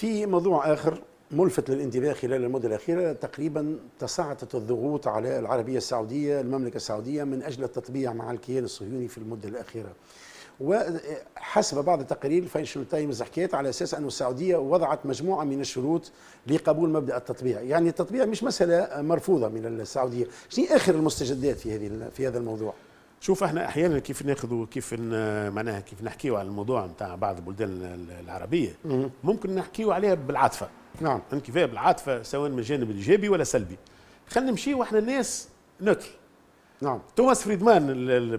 في موضوع آخر ملفت للانتباه خلال المدة الأخيرة تقريبا تصاعدت الضغوط على العربية السعودية المملكة السعودية من أجل التطبيع مع الكيان الصهيوني في المدة الأخيرة وحسب بعض التقارير الفاينانشال تايمز حكيت على اساس انه السعوديه وضعت مجموعه من الشروط لقبول مبدا التطبيع، يعني التطبيع مش مساله مرفوضه من السعوديه، شنو اخر المستجدات في هذه في هذا الموضوع؟ شوف احنا احيانا كيف ناخذ كيف معناها كيف نحكيوا على الموضوع نتاع بعض البلدان العربيه ممكن نحكيوا عليها بالعاطفه نعم كيفاه بالعاطفه سواء من جانب ايجابي ولا سلبي خلينا نمشي احنا الناس نوتر نعم توماس فريدمان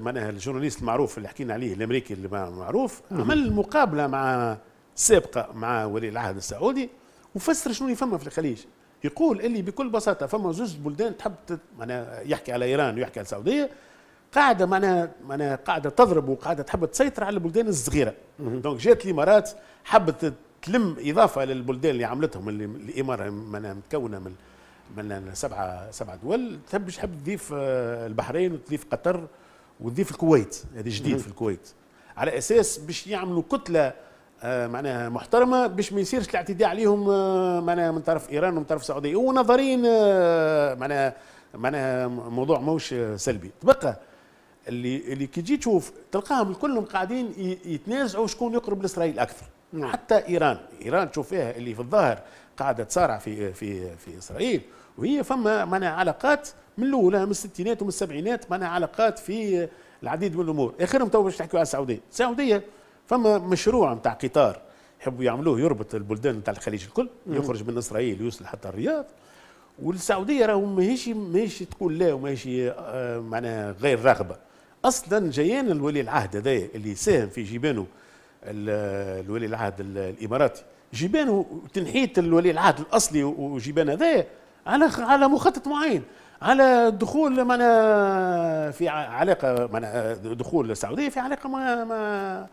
معناها الجورناليست المعروف اللي حكينا عليه الامريكي اللي معروف عمل مقابله مع سابقه مع ولي العهد السعودي وفسر شنو فما في الخليج يقول اللي بكل بساطه فما زوج بلدان تحب معناها يحكي على ايران ويحكي على السعوديه قاعده معناها معناها قاعده تضرب وقاعده تحب تسيطر على البلدان الصغيره دونك جات الامارات حبت تلم اضافه للبلدان اللي عملتهم اللي الاماره معناها متكونه من من سبعه سبعه دول تحب تحب تضيف آه، البحرين وتضيف قطر وتضيف الكويت هذا جديد في الكويت على اساس باش يعملوا كتله آه، معناها محترمه باش ما يصيرش الاعتداء عليهم آه، معناها من طرف ايران ومن طرف السعوديه ونظريا معناها معناها موضوع موش سلبي تبقى اللي اللي كي تجي تشوف تلقاهم كلهم قاعدين يتنازعوا شكون يقرب لاسرائيل اكثر نعم. حتى ايران ايران تشوف فيها اللي في الظاهر قاعده تصارع في في في اسرائيل وهي فما معناها علاقات من الاولى من الستينات ومن السبعينات معناها علاقات في العديد من الامور اخرهم تو باش نحكيو على السعوديه السعوديه فما مشروع نتاع قطار يحبوا يعملوه يربط البلدان نتاع الخليج الكل مم. يخرج من اسرائيل ويوصل حتى الرياض والسعوديه راهو ماهيش ماهيش تقول لا وماهيش آه، معناها غير راغبه اصلا جايين الولي العهد هذا اللي ساهم في جيبانه الولي العهد الاماراتي جيبانه تنحيت الولي العهد الاصلي وجبان هذا على على مخطط معين على دخول معناها في علاقه معناها دخول السعوديه في علاقه مع مع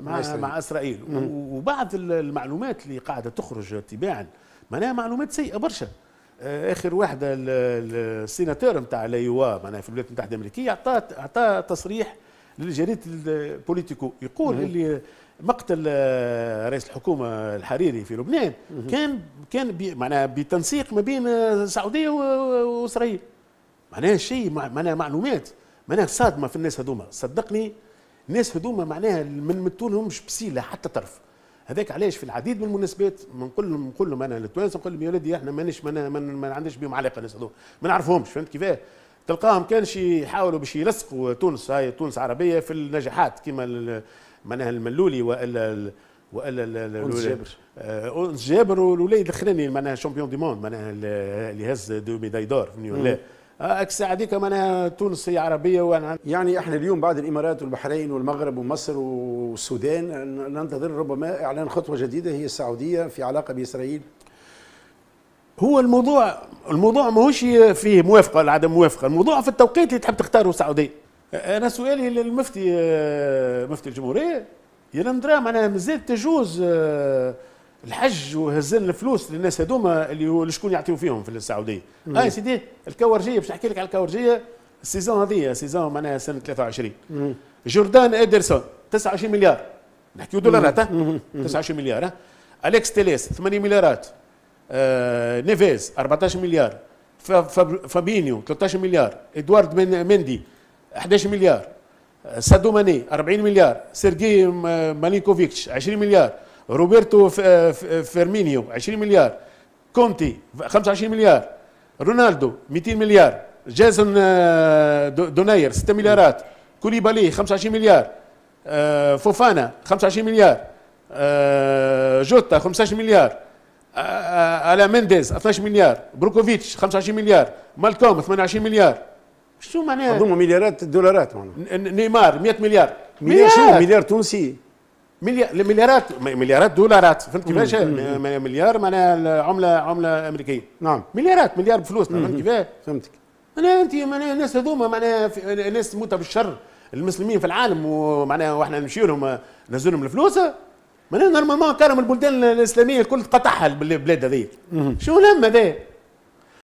مع, إسرائيل. مع اسرائيل وبعض المعلومات اللي قاعده تخرج تباعا معناها معلومات سيئه برشا آه، اخر وحده السيناتور نتاع الايوا معناها في الولايات المتحده الامريكيه اعطى اعطى تصريح للجريده بوليتيكو يقول اللي مقتل آه، رئيس الحكومه الحريري في لبنان كان كان بي معناها بتنسيق ما بين السعوديه آه، واسرائيل معناها شيء معناها معلومات معناها صادمه في الناس هذوما صدقني الناس هذوما معناها من متولهمش بسيله حتى طرف هذاك علاش في العديد من المناسبات بنقول لهم انا للتوانسه نقول لهم يا ولدي احنا مانيش ما عندناش بهم علاقه الناس هذول ما نعرفهمش فهمت كيفاه تلقاهم كان شي يحاولوا باش يلصقوا تونس هاي تونس عربيه في النجاحات كما معناها الملولي والا والا جابر اونس آه، جابر والوليد الاخراني معناها شامبيون دي موند معناها اللي هز دو ميداي دور ولا اكس اكسعديك انا تونسي عربيه وانا يعني احنا اليوم بعد الامارات والبحرين والمغرب ومصر والسودان ننتظر ربما اعلان خطوه جديده هي السعوديه في علاقه باسرائيل هو الموضوع الموضوع ماهوش فيه موافقه ولا عدم موافقه الموضوع في التوقيت اللي تحب تختاره السعوديه انا سؤالي للمفتي مفتي الجمهوريه يا دراهم معناها مازال تجوز الحج وهزين الفلوس للناس هذوما اللي شكون يعطيو فيهم في السعوديه اه سيدي الكورجيه باش نحكي لك على الكورجيه السيزون هذه سيزون معناها سنه 23 جوردان ادرسون 29 مليار نحكيو دولارات 29 مليار اليكس تيليس 8 مليارات آه نيفيز 14 مليار فابينيو 13 مليار ادوارد مندي 11 مليار آه، سادو ماني 40 مليار سيرجي مالينكوفيتش 20 مليار روبرتو فيرمينيو 20 مليار كونتي 25 مليار رونالدو 200 مليار جيسون دوناير 6 مليارات كوليبالي 25 مليار فوفانا eh, 25 مليار جوتا eh, 15 مليار الا منديز 12 مليار بروكوفيتش 25 مليار مالكوم 28 مليار شو معناها؟ هذوما مليارات الدولارات نيمار 100 مليار مليار شو مليار تونسي مليارات مليارات دولارات فهمت كيفاش مليار معناها عمله عمله امريكيه نعم مليارات مليار بفلوس فهمت كيفاش فهمتك انا انت معناها الناس هذوما معناها الناس تموت بالشر المسلمين في العالم ومعناها واحنا نمشي لهم نزل لهم الفلوس معناها نورمالمون كانوا البلدان الاسلاميه الكل تقطعها البلاد هذه شنو الهم هذا